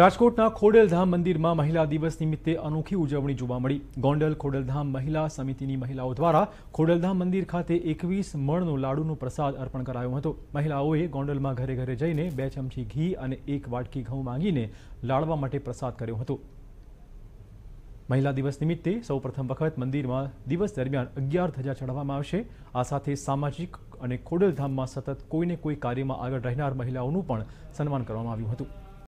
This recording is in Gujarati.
રાજકોટના ખોડેલધામ મંદિરમાં મહિલા દિવસ નિમિત્તે અનોખી ઉજવણી જોવા મળી ગોંડલ ખોડલધામ મહિલા સમિતિની મહિલાઓ દ્વારા ખોડેલધામ મંદિર ખાતે એકવીસ મણનો લાડુનો પ્રસાદ અર્પણ કરાયો હતો મહિલાઓએ ગોંડલમાં ઘરે ઘરે જઈને બે ચમચી ઘી અને એક વાટકી ઘઉં માંગીને લાડવા માટે પ્રસાદ કર્યો હતો મહિલા દિવસ નિમિત્તે સૌપ્રથમ વખત મંદિરમાં દિવસ દરમિયાન અગિયાર ધજા ચઢાવવામાં આવશે આ સાથે સામાજિક અને ખોડેલધામમાં સતત કોઈને કોઈ કાર્યમાં આગળ રહેનાર મહિલાઓનું પણ સન્માન કરવામાં આવ્યું હતું